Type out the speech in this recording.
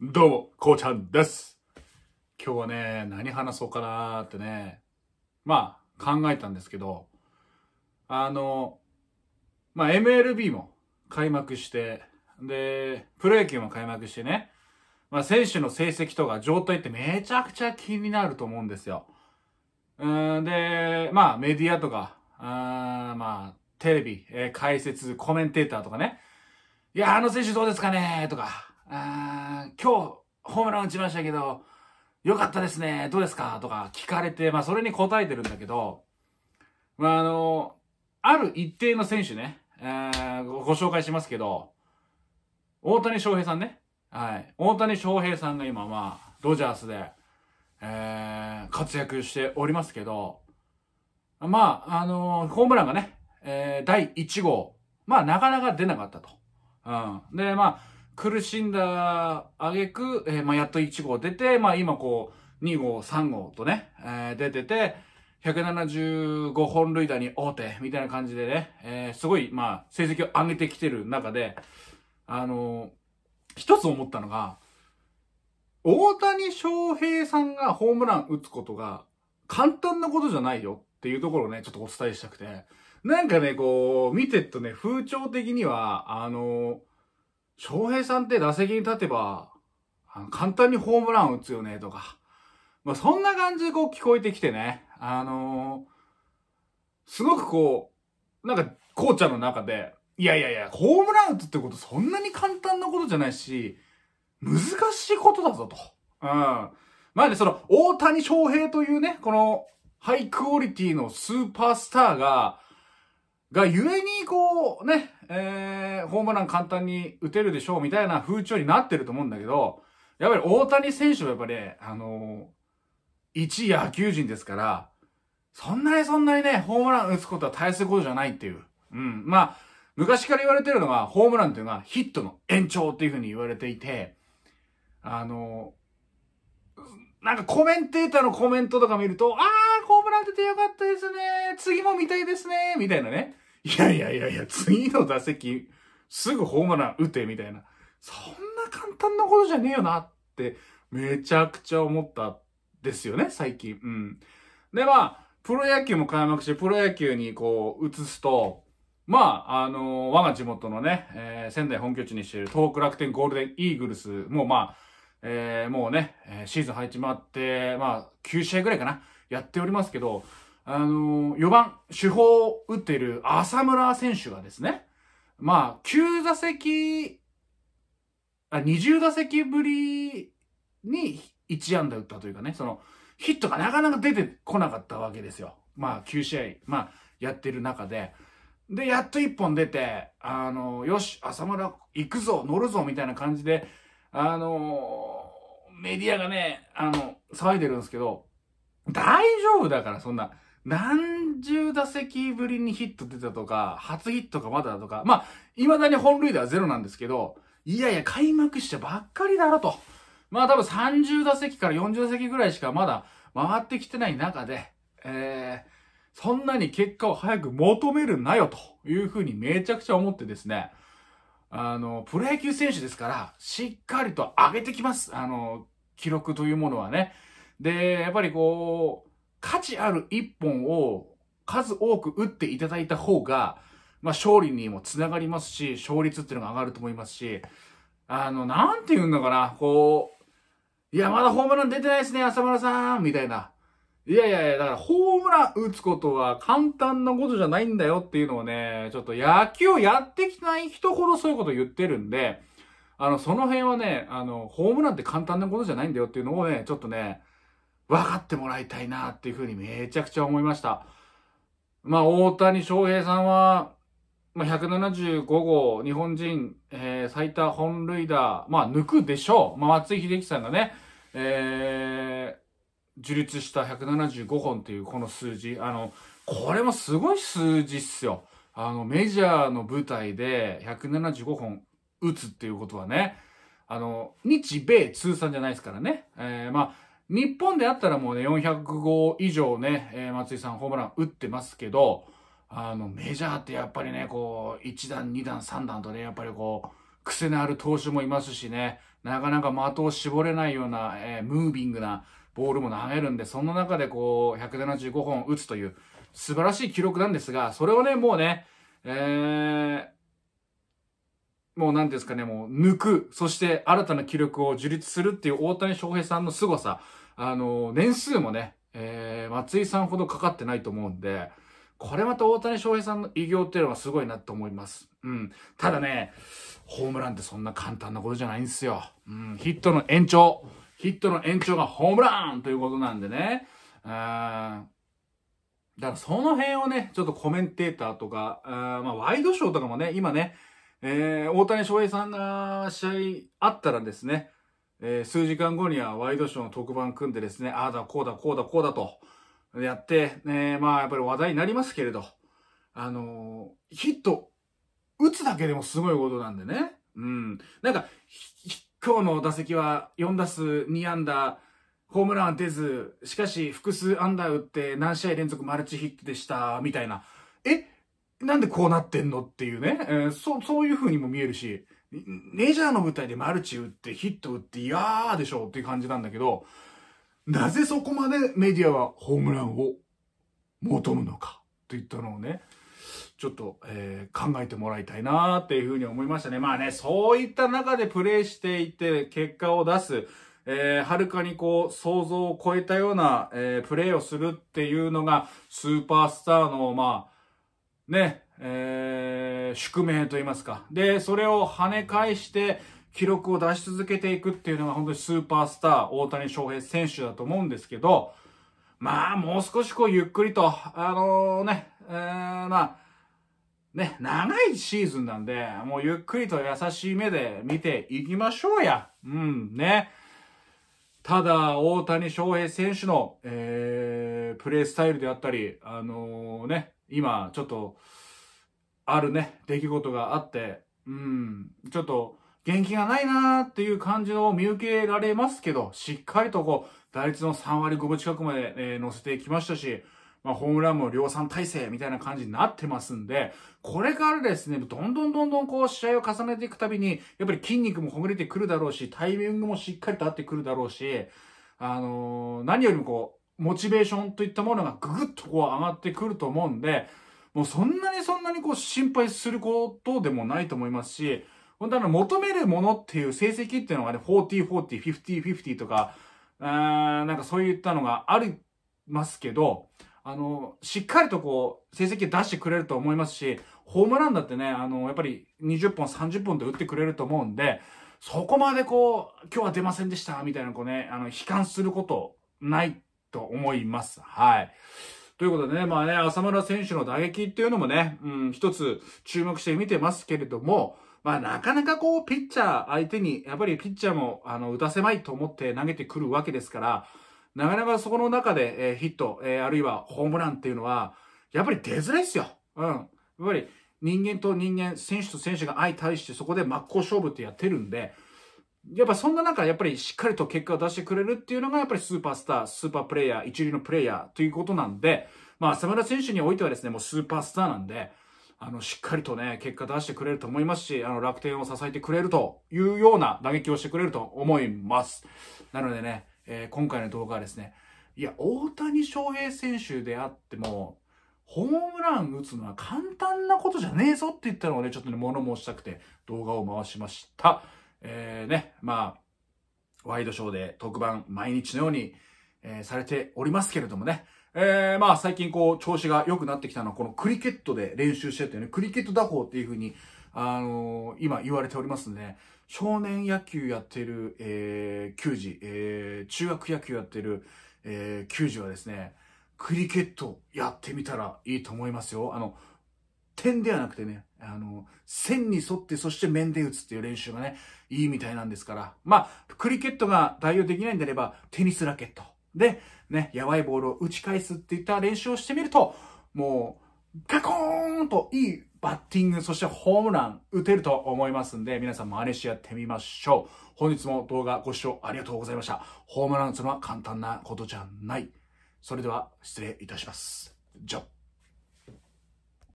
どうも、こうちゃんです。今日はね、何話そうかなーってね、まあ、考えたんですけど、あの、まあ、MLB も開幕して、で、プロ野球も開幕してね、まあ、選手の成績とか状態ってめちゃくちゃ気になると思うんですよ。うん、で、まあ、メディアとか、あまあ、テレビ、えー、解説、コメンテーターとかね、いや、あの選手どうですかねとか、あ今日ホームラン打ちましたけど、よかったですね、どうですかとか聞かれて、まあそれに答えてるんだけど、まああの、ある一定の選手ね、えー、ご紹介しますけど、大谷翔平さんね。はい。大谷翔平さんが今まあ、ドジャースで、えー、活躍しておりますけど、まあ、あのー、ホームランがね、えー、第1号、まあなかなか出なかったと。うん。で、まあ、苦しんだ挙句、えー、まあ、やっと1号出て、まあ、今こう、2号、3号とね、えー、出てて、175本塁打に大手、みたいな感じでね、えー、すごい、まあ、成績を上げてきてる中で、あのー、一つ思ったのが、大谷翔平さんがホームラン打つことが簡単なことじゃないよっていうところをね、ちょっとお伝えしたくて、なんかね、こう、見てっとね、風潮的には、あのー翔平さんって打席に立てば、簡単にホームラン打つよね、とか。まあ、そんな感じでこう聞こえてきてね。あのー、すごくこう、なんか、こうちゃんの中で、いやいやいや、ホームラン打つってことそんなに簡単なことじゃないし、難しいことだぞと。うん。まあね、その、大谷翔平というね、この、ハイクオリティのスーパースターが、が、ゆえに、こう、ね、えー、ホームラン簡単に打てるでしょうみたいな風潮になってると思うんだけど、やっぱり大谷選手はやっぱり、あのー、一野球人ですから、そんなにそんなにね、ホームラン打つことは大することじゃないっていう。うん。まあ、昔から言われてるのが、ホームランっていうのはヒットの延長っていうふうに言われていて、あのー、なんかコメンテーターのコメントとか見ると、あー、ホームラン出てよかったですね。次も見たいですね。みたいなね。いやいやいやいや、次の打席、すぐホームラン打て、みたいな。そんな簡単なことじゃねえよなって、めちゃくちゃ思ったですよね、最近。うん。で、まあ、プロ野球も開幕して、プロ野球にこう、移すと、まあ、あのー、我が地元のね、えー、仙台本拠地にしている東北楽天ゴールデンイーグルスもまあ、えー、もうね、シーズン始まって、まあ、9試合ぐらいかな、やっておりますけど、あの、4番、主砲を打っている浅村選手がですね、まあ、9打席、あ、20打席ぶりに1安打打ったというかね、その、ヒットがなかなか出てこなかったわけですよ。まあ、9試合、まあ、やってる中で。で、やっと1本出て、あの、よし、浅村行くぞ、乗るぞ、みたいな感じで、あの、メディアがね、あの、騒いでるんですけど、大丈夫だから、そんな。何十打席ぶりにヒット出たとか、初ヒットかまだだとか、まあ、未だに本塁打はゼロなんですけど、いやいや、開幕しゃばっかりだろと。まあ多分30打席から40打席ぐらいしかまだ回ってきてない中で、えー、そんなに結果を早く求めるなよというふうにめちゃくちゃ思ってですね、あの、プロ野球選手ですから、しっかりと上げてきます。あの、記録というものはね。で、やっぱりこう、価値ある一本を数多く打っていただいた方が、まあ、勝利にもつながりますし、勝率っていうのが上がると思いますし、あの、なんて言うんだかな、こう、いや、まだホームラン出てないですね、浅村さん、みたいな。いやいやいや、だからホームラン打つことは簡単なことじゃないんだよっていうのをね、ちょっと野球をやってきない人ほどそういうこと言ってるんで、あの、その辺はね、あの、ホームランって簡単なことじゃないんだよっていうのをね、ちょっとね、分かってもらいたいなっていうふうにめちゃくちゃ思いました。まあ、大谷翔平さんは、まあ、175号、日本人、えー、最多本塁打、まあ、抜くでしょう。まあ、松井秀喜さんがね、えー、樹立した175本っていうこの数字、あの、これもすごい数字っすよ。あの、メジャーの舞台で175本打つっていうことはね、あの、日米通算じゃないですからね。えー、まあ、日本であったらもうね、400号以上ね、松井さんホームラン打ってますけど、あの、メジャーってやっぱりね、こう、1段、2段、3段とね、やっぱりこう、癖のある投手もいますしね、なかなか的を絞れないような、えー、ムービングなボールも投げるんで、その中でこう、175本打つという、素晴らしい記録なんですが、それをね、もうね、えー、もう何ですかね、もう抜く、そして新たな記録を樹立するっていう大谷翔平さんの凄さ、あの、年数もね、えー、松井さんほどかかってないと思うんで、これまた大谷翔平さんの偉業っていうのはすごいなと思います。うん。ただね、ホームランってそんな簡単なことじゃないんですよ。うん、ヒットの延長。ヒットの延長がホームランということなんでね。うん。だからその辺をね、ちょっとコメンテーターとか、あーまあワイドショーとかもね、今ね、えー、大谷翔平さんが試合あったらですね、えー、数時間後にはワイドショーの特番組んでですね、ああだ、こうだ、こうだ、こうだと、やって、まあやっぱり話題になりますけれど、あのー、ヒット、打つだけでもすごいことなんでね。うん。なんか、今日の打席は4打数2安打、ホームラン出ず、しかし複数安打打って何試合連続マルチヒットでした、みたいな。えなんでこうなってんのっていうね、えー、そう、そういう風にも見えるし、メジャーの舞台でマルチ打ってヒット打ってーでしょっていう感じなんだけど、なぜそこまでメディアはホームランを求むのかといったのをね、ちょっと、えー、考えてもらいたいなっていうふうに思いましたね。まあね、そういった中でプレイしていて結果を出す、えは、ー、るかにこう想像を超えたような、えー、プレーをするっていうのがスーパースターの、まあ、ね、えー、宿命と言いますか。で、それを跳ね返して、記録を出し続けていくっていうのが本当にスーパースター、大谷翔平選手だと思うんですけど、まあ、もう少しこう、ゆっくりと、あのー、ね、えー、まあ、ね、長いシーズンなんで、もうゆっくりと優しい目で見ていきましょうや。うん、ね。ただ、大谷翔平選手の、えー、プレースタイルであったり、あのー、ね、今ちょっとあるね出来事があってうんちょっと元気がないなーっていう感じを見受けられますけどしっかりとこう打率の3割5分近くまで、えー、乗せてきましたしまあ、ホームランも量産体制みたいな感じになってますんで、これからですね、どんどんどんどんこう試合を重ねていくたびに、やっぱり筋肉もほぐれてくるだろうし、タイミングもしっかりと合ってくるだろうし、あのー、何よりもこう、モチベーションといったものがぐぐっとこう上がってくると思うんで、もうそんなにそんなにこう心配することでもないと思いますし、本当あの求めるものっていう成績っていうのがね、40、40、50、50とか、あーなんかそういったのがありますけど、あの、しっかりとこう、成績出してくれると思いますし、ホームランだってね、あの、やっぱり20本、30本で打ってくれると思うんで、そこまでこう、今日は出ませんでした、みたいなこうね、あの、悲観することないと思います。はい。ということでね、まあね、浅村選手の打撃っていうのもね、うん、一つ注目して見てますけれども、まあなかなかこう、ピッチャー相手に、やっぱりピッチャーも、あの、打たせまいと思って投げてくるわけですから、なかなかそこの中で、えー、ヒット、えー、あるいはホームランっていうのは、やっぱり出づらいですよ。うん。やっぱり人間と人間、選手と選手が相対してそこで真っ向勝負ってやってるんで、やっぱそんな中、やっぱりしっかりと結果を出してくれるっていうのが、やっぱりスーパースター、スーパープレイヤー、一流のプレイヤーということなんで、まあ、浅村選手においてはですね、もうスーパースターなんで、あの、しっかりとね、結果出してくれると思いますし、あの、楽天を支えてくれるというような打撃をしてくれると思います。なのでね、えー、今回の動画はですね、いや、大谷翔平選手であっても、ホームラン打つのは簡単なことじゃねえぞって言ったのをね、ちょっとね、物申したくて動画を回しました。えー、ね、まあ、ワイドショーで特番毎日のように、えー、されておりますけれどもね。えー、まあ最近こう調子が良くなってきたのはこのクリケットで練習しててね。クリケット打法っていうふうに、あのー、今言われておりますんで、ね、少年野球やってる、えー、球児、えー、中学野球やってる、えー、球児はですね、クリケットやってみたらいいと思いますよ。あの、点ではなくてね、あの、線に沿って、そして面で打つっていう練習がね、いいみたいなんですから。まあ、クリケットが代用できないんであれば、テニスラケットで、ね、やばいボールを打ち返すっていった練習をしてみると、もう、ガコーンといいバッティング、そしてホームラン打てると思いますんで、皆さん真似しやってみましょう。本日も動画ご視聴ありがとうございました。ホームラン打つのは簡単なことじゃない。それでは、失礼いたします。じゃ